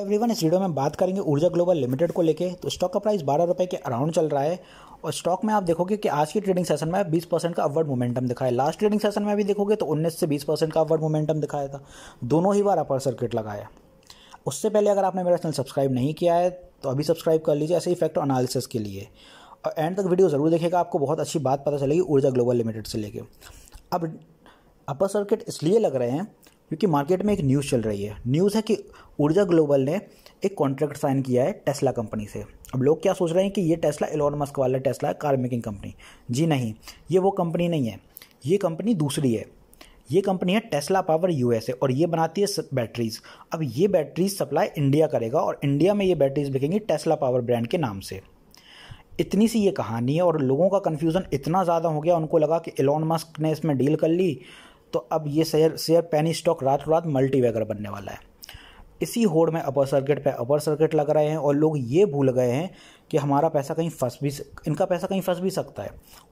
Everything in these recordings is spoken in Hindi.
एवरीवन इस वीडियो में बात करेंगे ऊर्जा ग्लोबल लिमिटेड को लेके तो स्टॉक का प्राइस बारह रुपए के अराउंड चल रहा है और स्टॉक में आप देखोगे कि आज की ट्रेडिंग सेशन में 20 परसेंट का अपवर्ड मोमेंटम दिखाया लास्ट ट्रेडिंग सेशन में भी देखोगे तो 19 से 20 परसेंट का अपवर्ड मोमेंटम दिखाया था दोनों ही बार अपर सर्किट लगाया उससे पहले अगर आपने मेरा चैनल सब्सक्राइब नहीं किया है तो अभी सब्सक्राइब कर लीजिए ऐसे इफेक्ट और एनालिसिस के लिए और एंड तक वीडियो ज़रूर देखेगा आपको बहुत अच्छी बात पता चलेगी ऊर्जा ग्लोबल लिमिटेड से लेके अब अपर सर्किट इसलिए लग रहे हैं क्योंकि मार्केट में एक न्यूज़ चल रही है न्यूज़ है कि ऊर्जा ग्लोबल ने एक कॉन्ट्रैक्ट साइन किया है टेस्ला कंपनी से अब लोग क्या सोच रहे हैं कि ये टेस्ला एलोन मस्क वाला टेस्ला कार मेकिंग कंपनी जी नहीं ये वो कंपनी नहीं है ये कंपनी दूसरी है ये कंपनी है टेस्ला पावर यूएसए और ये बनाती है बैटरीज अब ये बैटरीज सप्लाई इंडिया करेगा और इंडिया में ये बैटरीज बिकेंगी टेस्ला पावर ब्रांड के नाम से इतनी सी ये कहानी है और लोगों का कन्फ्यूज़न इतना ज़्यादा हो गया उनको लगा कि एलॉन मस्क ने इसमें डील कर ली तो अब ये शेयर शेयर पैनी स्टॉक रात रात मल्टी वेगर बनने वाला है इसी होड़ में अपर सर्किट पे अपर सर्किट लग रहे हैं और लोग ये भूल गए हैं कि हमारा पैसा कहीं फंस भी इनका पैसा कहीं फंस भी सकता है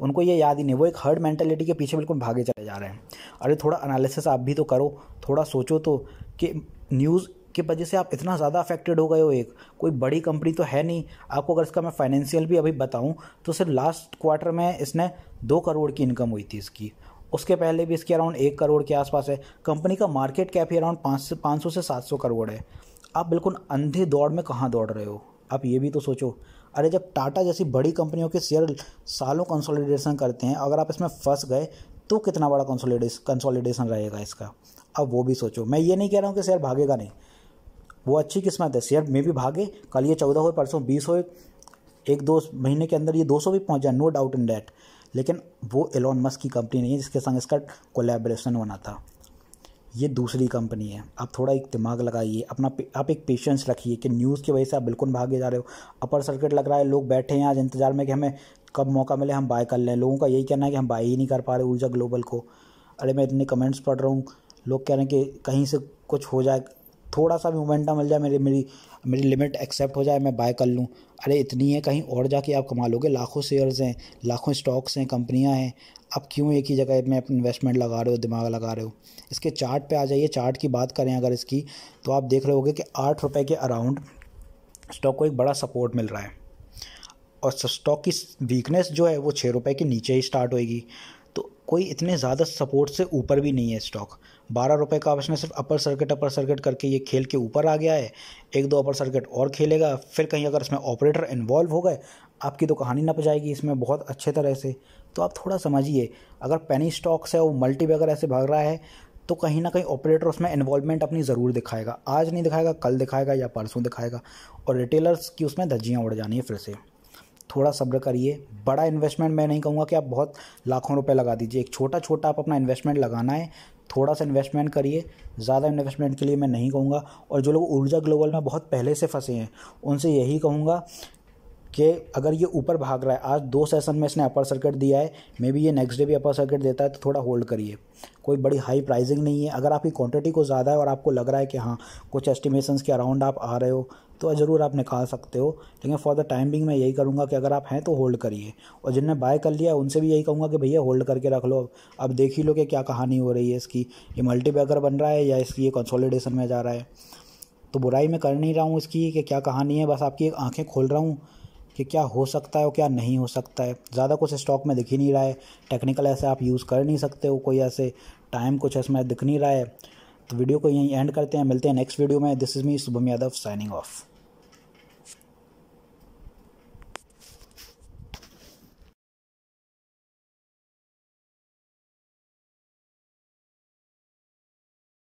उनको ये याद ही नहीं वो एक हर्ड मैंटेलिटी के पीछे बिल्कुल भागे चले जा रहे हैं अरे थोड़ा एनालिसिस आप भी तो करो थोड़ा सोचो तो कि न्यूज़ की वजह से आप इतना ज़्यादा अफेक्टेड हो गए हो एक कोई बड़ी कंपनी तो है नहीं आपको अगर इसका मैं फाइनेंशियल भी अभी बताऊं तो सिर्फ लास्ट क्वार्टर में इसने दो करोड़ की इनकम हुई थी इसकी उसके पहले भी इसके अराउंड एक करोड़ के आसपास है कंपनी का मार्केट कैप ही अराउंड पाँच से पाँच सौ से सात सौ करोड़ है आप बिल्कुल अंधे दौड़ में कहाँ दौड़ रहे हो आप ये भी तो सोचो अरे जब टाटा जैसी बड़ी कंपनियों के शेयर सालों कंसोलिडेशन करते हैं अगर आप इसमें फंस गए तो कितना बड़ा कंसोलिडेशन कंसोलिडेशन रहेगा इसका अब वो भी सोचो मैं ये नहीं कह रहा हूँ कि शेयर भागेगा नहीं वो अच्छी किस्मत है शेयर में भी भागे कल ये चौदह हुए परसों बीस हुए एक दो महीने के अंदर ये दो सौ भी पहुँच जाए नो डाउट इन डैट लेकिन वो एलॉन मस्क की कंपनी नहीं है जिसके संग इसका कोलेब्रेशन होना था ये दूसरी कंपनी है आप थोड़ा एक दिमाग लगाइए अपना आप एक पेशेंस रखिए कि न्यूज़ की वजह से आप बिल्कुल भागे जा रहे हो अपर सर्किट लग रहा है लोग बैठे हैं आज इंतजार में कि हमें कब मौका मिले हम बाय कर लें लोगों का यही कहना है कि हम बाय ही नहीं कर पा रहे ऊर्जा ग्लोबल को अरे मैं इतने कमेंट्स पढ़ रहा हूँ लोग कह रहे हैं कि कहीं से कुछ हो जाए थोड़ा सा भी मोमेंटम मिल जाए मेरी मेरी मेरी लिमिट एक्सेप्ट हो जाए मैं बाय कर लूँ अरे इतनी है कहीं और जाके आप कमा लोगे लाखों शेयर्स हैं लाखों स्टॉक्स हैं कंपनियां हैं अब क्यों एक ही जगह में अपने इन्वेस्टमेंट लगा रहे हो दिमाग लगा रहे हो इसके चार्ट पे आ जाइए चार्ट की बात करें अगर इसकी तो आप देख रहे होगे कि आठ रुपये के अराउंड स्टॉक को एक बड़ा सपोर्ट मिल रहा है और स्टॉक की वीकनेस जो है वो छः रुपये के नीचे ही स्टार्ट होएगी तो कोई इतने ज़्यादा सपोर्ट से ऊपर भी नहीं है स्टॉक बारह रुपये का ऑप्शन सिर्फ अपर सर्किट अपर सर्किट करके ये खेल के ऊपर आ गया है एक दो अपर सर्किट और खेलेगा फिर कहीं अगर इसमें ऑपरेटर इन्वॉल्व हो गए आपकी तो कहानी ना जाएगी इसमें बहुत अच्छे तरह से तो आप थोड़ा समझिए अगर पेनी स्टॉक्स है वो मल्टी वगैरह ऐसे भाग रहा है तो कहीं ना कहीं ऑपरेटर उसमें इन्वॉल्वमेंट अपनी ज़रूर दिखाएगा आज नहीं दिखाएगा कल दिखाएगा या परसों दिखाएगा और रिटेलर्स की उसमें धज्जियाँ उड़ जानी है फिर से थोड़ा सब्र करिए बड़ा इन्वेस्टमेंट मैं नहीं कहूँगा कि आप बहुत लाखों रुपए लगा दीजिए एक छोटा छोटा आप अपना इन्वेस्टमेंट लगाना है थोड़ा सा इन्वेस्टमेंट करिए ज़्यादा इन्वेस्टमेंट के लिए मैं नहीं कहूँगा और जो लोग ऊर्जा ग्लोबल में बहुत पहले से फंसे हैं उनसे यही कहूँगा कि अगर ये ऊपर भाग रहा है आज दो सेशन में इसने अपर सर्किट दिया है मे बी ये नेक्स्ट डे भी अपर सर्किट देता है तो थोड़ा होल्ड करिए कोई बड़ी हाई प्राइजिंग नहीं है अगर आपकी क्वांटिटी को ज़्यादा है और आपको लग रहा है कि हाँ कुछ एस्टिमेशन के अराउंड आप आ रहे हो तो ज़रूर आप निकाल सकते हो लेकिन फॉर द टाइम बिंग मैं यही करूँगा कि अगर आप हैं तो होल्ड करिए और जिनने बाय कर लिया उनसे भी यही कहूँगा कि भैया होल्ड करके रख लो अब देख ही लो कि क्या कहानी हो रही है इसकी ये मल्टीबैगर बन रहा है या इसकी ये कंसोलिडेशन में जा रहा है तो बुराई मैं कर नहीं रहा हूँ इसकी कि क्या कहानी है बस आपकी आंखें खोल रहा हूँ कि क्या हो सकता है और क्या नहीं हो सकता है ज़्यादा कुछ स्टॉक में दिख ही नहीं रहा है टेक्निकल ऐसे आप यूज़ कर नहीं सकते हो कोई ऐसे टाइम कुछ इसमें दिख नहीं रहा है तो वीडियो को यहीं एंड करते हैं मिलते हैं नेक्स्ट वीडियो में this is me Shubham Yadav signing of